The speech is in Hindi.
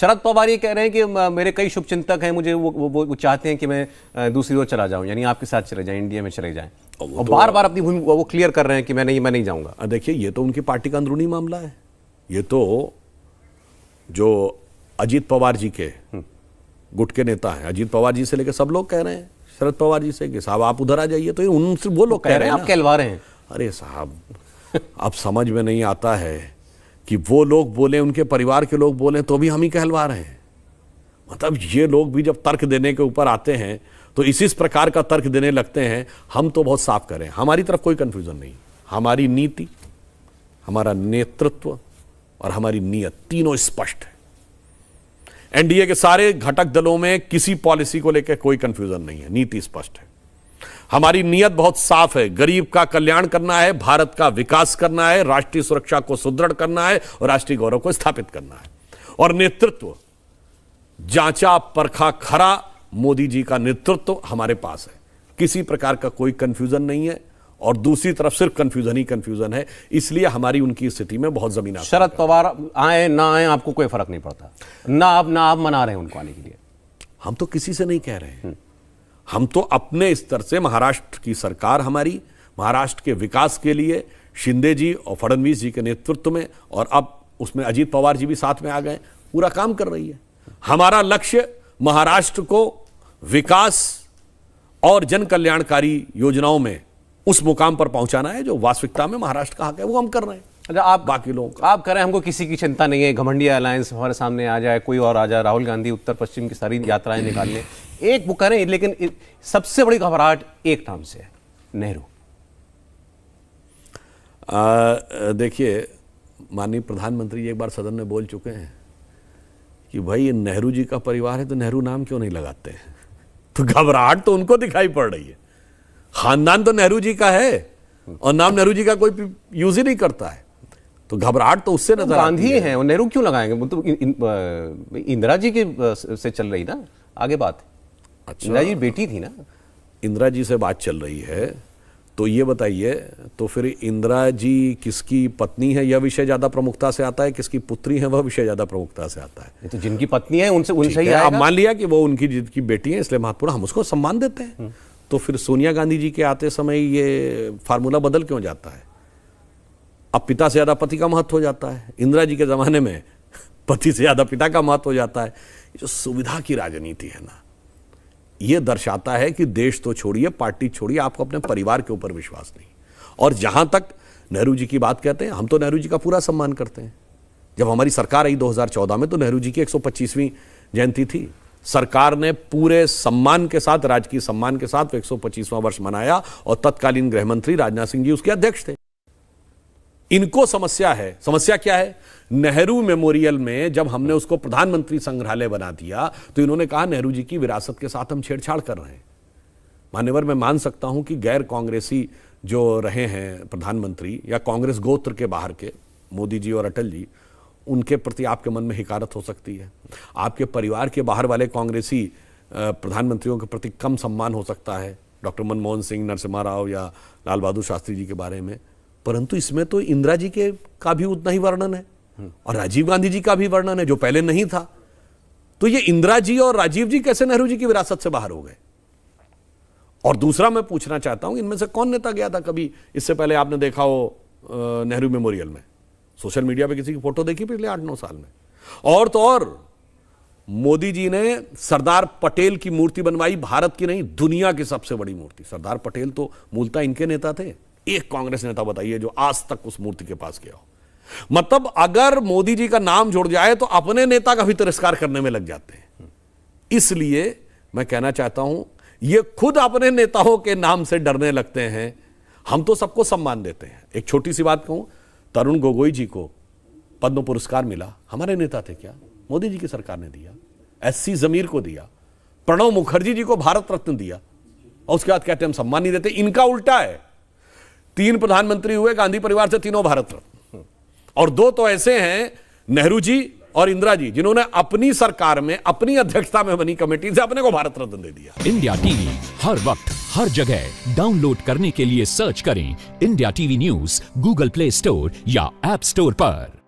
शरद पवार ये कह रहे हैं कि मेरे कई शुभचिंतक हैं मुझे वो, वो वो चाहते हैं कि मैं दूसरी ओर चला जाऊं यानी आपके साथ चले जाएं इंडिया में चले जाएं और, और तो बार बार अपनी भूमि वो क्लियर कर रहे हैं कि मैं नहीं मैं नहीं जाऊंगा देखिए ये तो उनकी पार्टी का अंदरूनी मामला है ये तो जो अजीत पवार जी के हम्म। गुट के नेता हैं अजीत पवार जी से लेकर सब लोग कह रहे हैं शरद पवार जी से कि साहब आप उधर आ जाइए तो उनसे वो लोग कह रहे हैं आप कहलवा रहे हैं अरे साहब अब समझ में नहीं आता है कि वो लोग बोले उनके परिवार के लोग बोले तो भी हम ही कहलवा रहे हैं मतलब ये लोग भी जब तर्क देने के ऊपर आते हैं तो इसी प्रकार का तर्क देने लगते हैं हम तो बहुत साफ करें हमारी तरफ कोई कन्फ्यूज़न नहीं हमारी नीति हमारा नेतृत्व और हमारी नीयत तीनों स्पष्ट है एनडीए के सारे घटक दलों में किसी पॉलिसी को लेकर कोई कन्फ्यूज़न नहीं है नीति स्पष्ट है हमारी नीयत बहुत साफ है गरीब का कल्याण करना है भारत का विकास करना है राष्ट्रीय सुरक्षा को सुदृढ़ करना है और राष्ट्रीय गौरव को स्थापित करना है और नेतृत्व जांचा परखा खरा मोदी जी का नेतृत्व हमारे पास है किसी प्रकार का कोई कंफ्यूजन नहीं है और दूसरी तरफ सिर्फ कंफ्यूजन ही कंफ्यूजन है इसलिए हमारी उनकी स्थिति में बहुत जमीन शरद पवार आए ना आए आपको कोई फर्क नहीं पड़ता ना आप ना आप मना रहे हैं उनको आने के लिए हम तो किसी से नहीं कह रहे हैं हम्म। हम तो अपने स्तर से महाराष्ट्र की सरकार हमारी महाराष्ट्र के विकास के लिए शिंदे जी और फडणवीस जी के नेतृत्व में और अब उसमें अजीत पवार जी भी साथ में आ गए पूरा काम कर रही है हमारा लक्ष्य महाराष्ट्र को विकास और जन कल्याणकारी योजनाओं में उस मुकाम पर पहुंचाना है जो वास्तविकता में महाराष्ट्र का हक है वो हम कर रहे हैं अच्छा आप बाकी लोगों का आप करें हमको किसी की चिंता नहीं है घमंडिया अलायंस हमारे सामने आ जाए कोई और आ जाए राहुल गांधी उत्तर पश्चिम की सारी यात्राएं निकाल लें एक बुक करें लेकिन सबसे बड़ी घबराहट एक नाम से है नेहरू देखिए माननीय प्रधानमंत्री एक बार सदन में बोल चुके हैं कि भाई ये नेहरू जी का परिवार है तो नेहरू नाम क्यों नहीं लगाते हैं तो घबराहट तो उनको दिखाई पड़ रही है खानदान तो नेहरू जी का है और नाम नेहरू जी का कोई यूज ही नहीं करता है तो घबराहट तो उससे तो नजर गांधी है, है, नेहरू क्यों लगाएंगे तो इंदिरा जी के से चल रही ना आगे बात अच्छा इंदिरा जी बेटी थी ना इंदिरा जी से बात चल रही है तो ये बताइए तो फिर इंदिरा जी किसकी पत्नी है यह विषय ज्यादा प्रमुखता से आता है किसकी पुत्री है वह विषय ज्यादा प्रमुखता से आता है तो जिनकी पत्नी है उनसे उनसे ही आप मान लिया कि वो उनकी जिनकी बेटी है इसलिए महत्वपूर्ण हम उसको सम्मान देते हैं हम्म। तो फिर सोनिया गांधी जी के आते समय ये फार्मूला बदल क्यों जाता है अब पिता से ज्यादा पति का महत्व हो जाता है इंदिरा जी के जमाने में पति से ज्यादा पिता का महत्व हो जाता है जो सुविधा की राजनीति है ना ये दर्शाता है कि देश तो छोड़िए पार्टी छोड़िए आपको अपने परिवार के ऊपर विश्वास नहीं और जहां तक नेहरू जी की बात कहते हैं हम तो नेहरू जी का पूरा सम्मान करते हैं जब हमारी सरकार आई 2014 में तो नेहरू जी की 125वीं जयंती थी सरकार ने पूरे सम्मान के साथ राजकीय सम्मान के साथ एक वर्ष मनाया और तत्कालीन गृहमंत्री राजनाथ सिंह जी उसके अध्यक्ष थे इनको समस्या है समस्या क्या है नेहरू मेमोरियल में जब हमने उसको प्रधानमंत्री संग्रहालय बना दिया तो इन्होंने कहा नेहरू जी की विरासत के साथ हम छेड़छाड़ कर रहे हैं मान्यवर मैं मान सकता हूं कि गैर कांग्रेसी जो रहे हैं प्रधानमंत्री या कांग्रेस गोत्र के बाहर के मोदी जी और अटल जी उनके प्रति आपके मन में हिकारत हो सकती है आपके परिवार के बाहर वाले कांग्रेसी प्रधानमंत्रियों के प्रति कम सम्मान हो सकता है डॉक्टर मनमोहन सिंह नरसिम्हा राव या लाल बहादुर शास्त्री जी के बारे में परंतु इसमें तो इंदिरा जी के का भी उतना ही वर्णन है और राजीव गांधी जी का भी वर्णन है जो पहले नहीं था तो ये इंदिरा जी और राजीव जी कैसे नेहरू जी की विरासत से बाहर हो गए और दूसरा मैं पूछना चाहता हूं इनमें से कौन नेता गया था कभी इससे पहले आपने देखा हो नेहरू मेमोरियल में सोशल मीडिया पे किसी की फोटो देखी पिछले आठ नौ साल में और तो और मोदी जी ने सरदार पटेल की मूर्ति बनवाई भारत की नहीं दुनिया की सबसे बड़ी मूर्ति सरदार पटेल तो मूलता इनके नेता थे एक कांग्रेस नेता बताइए जो आज तक उस मूर्ति के पास गया हो मतलब अगर मोदी जी का नाम जुड़ जाए तो अपने नेता का भी तिरस्कार करने में लग जाते हैं इसलिए मैं कहना चाहता हूं ये खुद अपने नेताओं के नाम से डरने लगते हैं हम तो सबको सम्मान देते हैं एक छोटी सी बात कहूं तरुण गोगोई जी को पद्म पुरस्कार मिला हमारे नेता थे क्या मोदी जी की सरकार ने दिया एस सी जमीर को दिया प्रणव मुखर्जी जी को भारत रत्न दिया और उसके बाद कहते हम सम्मान नहीं देते इनका उल्टा है तीन प्रधानमंत्री हुए गांधी परिवार से तीनों भारत रत्न और दो तो ऐसे हैं नेहरू जी और इंदिरा जी जिन्होंने अपनी सरकार में अपनी अध्यक्षता में बनी कमेटी से अपने को भारत रत्न दे दिया इंडिया टीवी हर वक्त हर जगह डाउनलोड करने के लिए सर्च करें India TV news Google Play Store या एप स्टोर पर